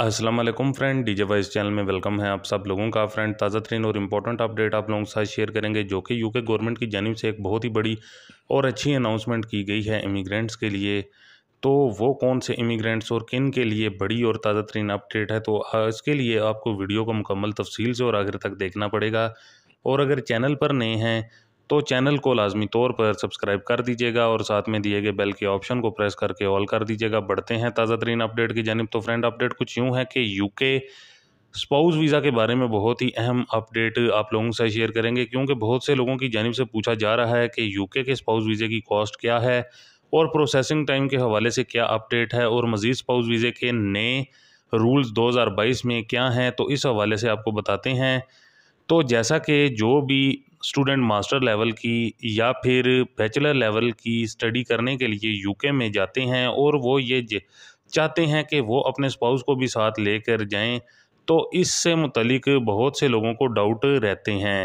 Aslam friend D J vice channel में welcome है आप सब लोगों का फ्रेंड ताज़ा तरीन और इम्पोर्टेंट अपडेट आप लोगों के साथ शेयर करेंगे जो कि यूके गवर्नमेंट की जानब से एक बहुत ही बड़ी और अच्छी अनाउंसमेंट की गई है इमिग्रेंट्स के लिए तो वो कौन से इमिग्रेंट्स और किन के लिए बड़ी और ताज़ा तरीन अपडेट है तो इसके लिए आपको वीडियो को मुकम्मल तफसील से और आखिर तक देखना पड़ेगा और अगर चैनल पर नए हैं तो चैनल को लाजमी तौर पर सब्सक्राइब कर दीजिएगा और साथ में दिए गए बेल के ऑप्शन को प्रेस करके ऑल कर दीजिएगा बढ़ते हैं ताज़ा तरीन अपडेट की जानब तो फ्रेंड अपडेट कुछ यूँ है कि यू के स्पाउस वीज़ा के बारे में बहुत ही अहम अपडेट आप लोगों से शेयर करेंगे क्योंकि बहुत से लोगों की जानब से पूछा जा रहा है कि यू के स्पाउस वीज़े की कॉस्ट क्या है और प्रोसेसिंग टाइम के हवाले से क्या अपडेट है और मज़ीद स्पाउस वीज़े के नए रूल्स 2022 में क्या हैं तो इस हवाले से आपको बताते हैं तो जैसा कि जो भी स्टूडेंट मास्टर लेवल की या फिर बैचलर लेवल की स्टडी करने के लिए यूके में जाते हैं और वो ये चाहते हैं कि वो अपने स्पाउस को भी साथ लेकर जाएं तो इससे मुतलिक बहुत से लोगों को डाउट रहते हैं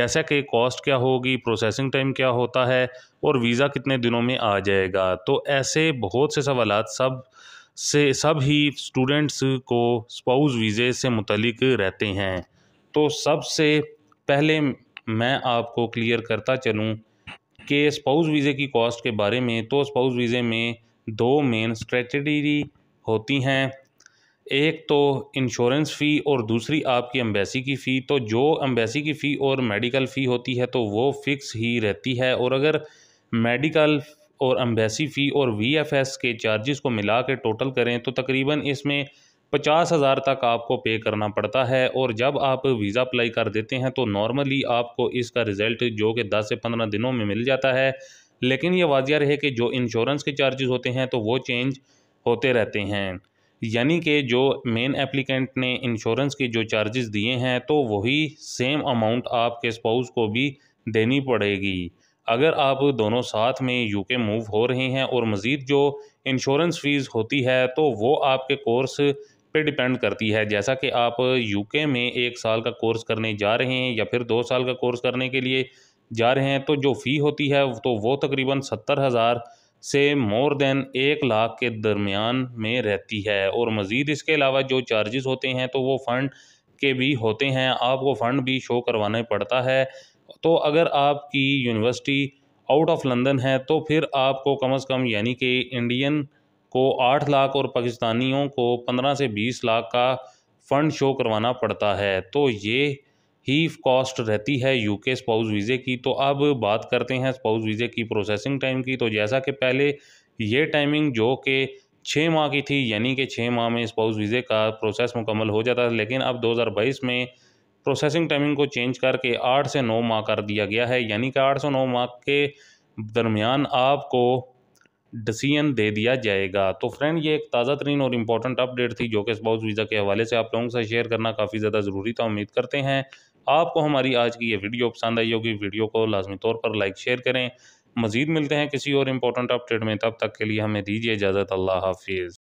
जैसा कि कॉस्ट क्या होगी प्रोसेसिंग टाइम क्या होता है और वीज़ा कितने दिनों में आ जाएगा तो ऐसे बहुत से सवाल सब से सब ही स्टूडेंट्स को स्पाउस वीज़े से मुतलिक रहते हैं तो सबसे पहले मैं आपको क्लियर करता चलूँ कि स्पाउस वीज़े की कॉस्ट के बारे में तो स्पाउस वीज़े में दो मेन स्ट्रेटडी होती हैं एक तो इंश्योरेंस फ़ी और दूसरी आपकी एम्बेसी की फ़ी तो जो एम्बेसी की फ़ी और मेडिकल फ़ी होती है तो वो फ़िक्स ही रहती है और अगर मेडिकल और एम्बेसी फ़ी और वीएफएस के चार्जेस को मिला के टोटल करें तो तकरीबन इसमें पचास हज़ार तक आपको पे करना पड़ता है और जब आप वीज़ा अप्लाई कर देते हैं तो नॉर्मली आपको इसका रिज़ल्ट जो कि दस से पंद्रह दिनों में मिल जाता है लेकिन ये वाजिया रहे कि जो इंश्योरेंस के चार्जेस होते हैं तो वो चेंज होते रहते हैं यानी कि जो मेन एप्लीकेंट ने इंश्योरेंस के जो चार्जेस दिए हैं तो वही सेम अमाउंट आपके स्पाउस को भी देनी पड़ेगी अगर आप दोनों साथ में यूके मूव हो रहे हैं और मज़ीद जो इंश्योरेंस फ़ीस होती है तो वो आपके कोर्स पे डिपेंड करती है जैसा कि आप यूके में एक साल का कोर्स करने जा रहे हैं या फिर दो साल का कोर्स करने के लिए जा रहे हैं तो जो फ़ी होती है तो वो तकरीबन सत्तर हज़ार से मोर देन एक लाख के दरमियान में रहती है और मज़ीद इसके अलावा जो चार्जेस होते हैं तो वो फ़ंड के भी होते हैं आपको फ़ंड भी शो करवाना पड़ता है तो अगर आपकी यूनिवर्सिटी आउट ऑफ लंदन है तो फिर आपको कम अज़ कम यानी कि इंडियन को आठ लाख और पाकिस्तानियों को पंद्रह से बीस लाख का फ़ंड शो करवाना पड़ता है तो ये ही कॉस्ट रहती है यूके स्पाउस वीज़े की तो अब बात करते हैं स्पाउस वीज़े की प्रोसेसिंग टाइम की तो जैसा कि पहले ये टाइमिंग जो कि छः माह की थी यानी कि छः माह में स्पाउस वीज़े का प्रोसेस मुकम्मल हो जाता था लेकिन अब 2022 में प्रोसेसिंग टाइमिंग को चेंज करके आठ से नौ माह कर दिया गया है यानी कि आठ से नौ माह के दरमियान आपको डिसीजन दे दिया जाएगा तो फ्रेंड ये एक ताज़ा तरीन और इम्पॉर्टेंट अपडेट थी जो कि स्पाउस वीज़ा के हवाले से आप लोगों से शेयर करना काफ़ी ज़्यादा ज़रूरी था उम्मीद करते हैं आपको हमारी आज की ये वीडियो पसंद आई होगी वीडियो को लाजमी तौर पर लाइक शेयर करें मज़ीद मिलते हैं किसी और इम्पोर्टेंट अपडेट में तब तक के लिए हमें दीजिए इजाज़त अल्लाह हाफिज़